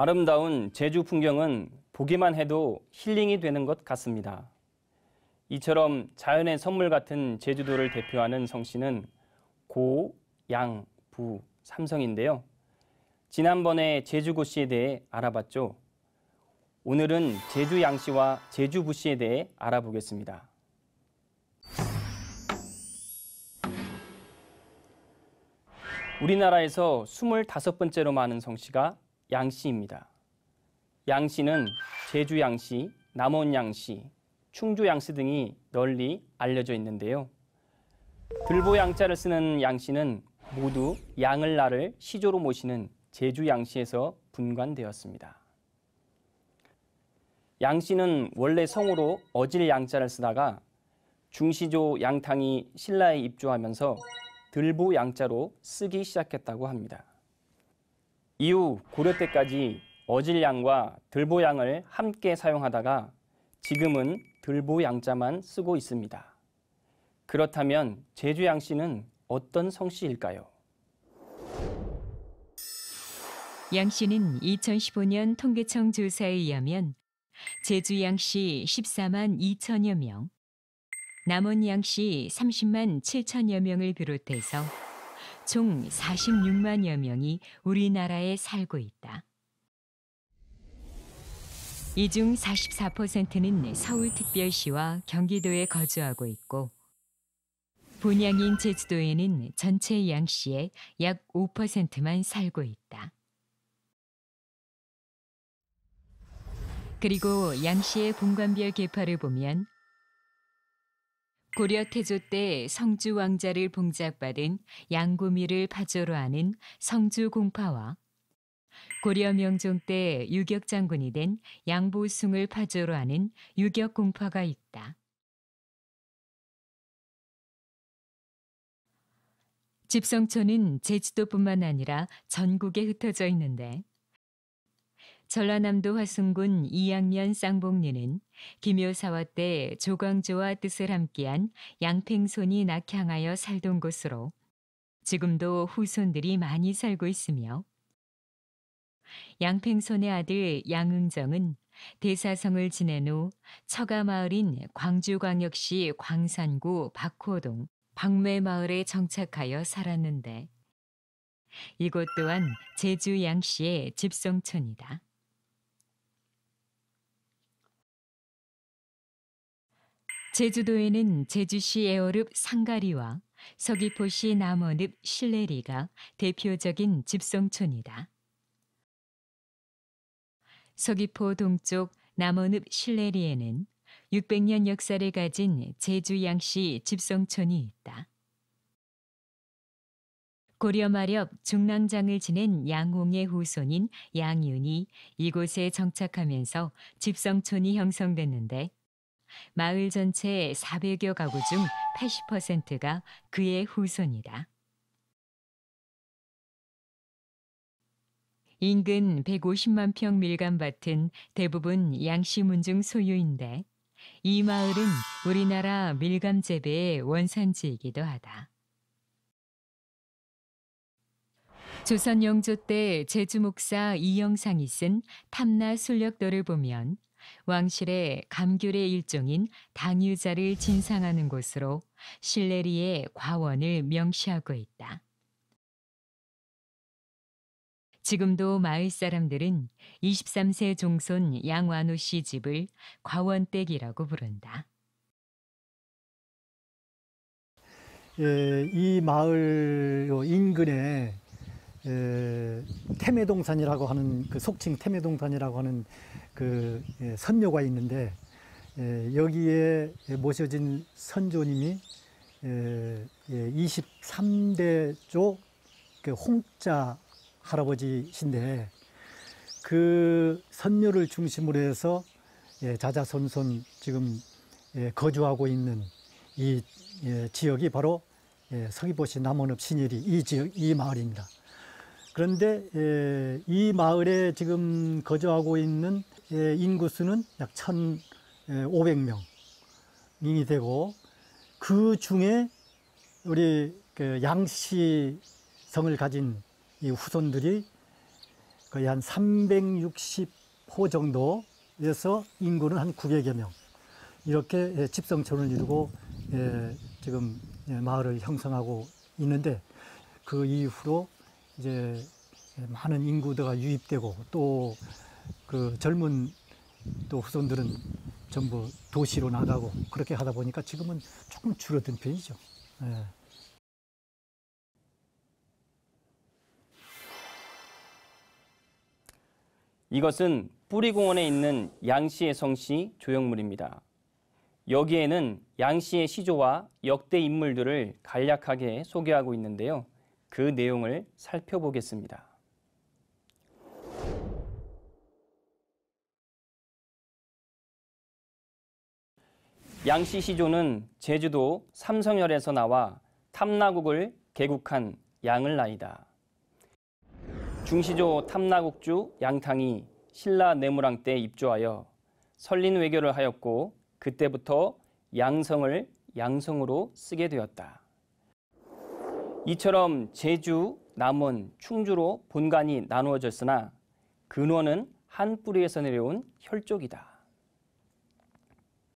아름다운 제주 풍경은 보기만 해도 힐링이 되는 것 같습니다. 이처럼 자연의 선물 같은 제주도를 대표하는 성씨는 고, 양, 부, 삼성인데요. 지난번에 제주고씨에 대해 알아봤죠. 오늘은 제주 양씨와 제주 부씨에 대해 알아보겠습니다. 우리나라에서 25번째로 많은 성씨가 양씨입니다. 양씨는 제주 양씨, 남원 양씨, 충주 양씨 등이 널리 알려져 있는데요. 들보 양자를 쓰는 양씨는 모두 양을 나를 시조로 모시는 제주 양씨에서 분관되었습니다. 양씨는 원래 성으로 어질 양자를 쓰다가 중시조 양탕이 신라에 입조하면서 들보 양자로 쓰기 시작했다고 합니다. 이후 고려 때까지 어질양과 들보양을 함께 사용하다가 지금은 들보양자만 쓰고 있습니다. 그렇다면 제주양 씨는 어떤 성씨일까요? 양 씨는 2015년 통계청 조사에 의하면 제주 양씨 14만 2천여 명, 남원 양씨 30만 7천여 명을 비롯해서 총 46만여 명이 우리나라에 살고 있다. 이 중 44%는 서울특별시와 경기도에 거주하고 있고 본향인 제주도에는 전체 양씨의 약 5%만 살고 있다. 그리고 양씨의 공관별 계파를 보면 고려 태조 때 성주 왕자를 봉작받은 양구미를 파조로 하는 성주 공파와 고려 명종 때 유격 장군이 된양보승을 파조로 하는 유격 공파가 있다. 집성초는 제주도뿐만 아니라 전국에 흩어져 있는데 전라남도 화순군 이양면 쌍봉리는 김효사와때 조광조와 뜻을 함께한 양팽손이 낙향하여 살던 곳으로 지금도 후손들이 많이 살고 있으며 양팽손의 아들 양응정은 대사성을 지낸 후 처가마을인 광주광역시 광산구 박호동 박매마을에 정착하여 살았는데 이곳 또한 제주 양씨의 집성촌이다. 제주도에는 제주시 애어릅 상가리와 서귀포시 남원읍 실내리가 대표적인 집성촌이다. 서귀포 동쪽 남원읍 실내리에는 600년 역사를 가진 제주 양씨 집성촌이 있다. 고려 마렵 중랑장을 지낸 양홍의 후손인 양윤이 이곳에 정착하면서 집성촌이 형성됐는데 마을 전체 400여 가구 중 80%가 그의 후손이다. 인근 150만 평 밀감밭은 대부분 양씨문중 소유인데 이 마을은 우리나라 밀감 재배의 원산지이기도 하다. 조선 영조 때 제주 목사 이영상이 쓴 탐나 순력도를 보면 왕실의 감귤의 일종인 당유자를 진상하는 곳으로 실레리의 과원을 명시하고 있다. 지금도 마을 사람들은 23세 종손 양완우 씨 집을 과원댁이라고 부른다. 예, 이 마을 인근에 예, 태매동산이라고 하는 그 속칭 태매동산이라고 하는 그선녀가 예, 있는데 예, 여기에 모셔진 선조님이 23대조 예, 그 홍자 할아버지신데 그 선녀를 중심으로 해서 자자손손 지금 거주하고 있는 이 지역이 바로 서귀포시 남원읍 신일이 이 지역 이 마을입니다. 그런데 이 마을에 지금 거주하고 있는 인구수는 약 1,500명이 되고 그 중에 우리 그 양씨성을 가진 이 후손들이 거의 한 360호 정도에서 인구는 한 900여 명 이렇게 집성촌을 이루고 지금 마을을 형성하고 있는데 그 이후로 이제 많은 인구가 유입되고 또 그 젊은 또 후손들은 전부 도시로 나가고 그렇게 하다 보니까 지금은 조금 줄어든 편이죠. 예. 이것은 뿌리공원에 있는 양씨의 성씨 조형물입니다. 여기에는 양씨의 시조와 역대 인물들을 간략하게 소개하고 있는데요. 그 내용을 살펴보겠습니다. 양씨 시조는 제주도 삼성열에서 나와 탐나국을 개국한 양을 나이다. 중시조 탐나국주 양탕이 신라 내무랑 때 입조하여 설린 외교를 하였고 그때부터 양성을 양성으로 쓰게 되었다. 이처럼 제주, 남원, 충주로 본관이 나누어졌으나 근원은 한 뿌리에서 내려온 혈족이다.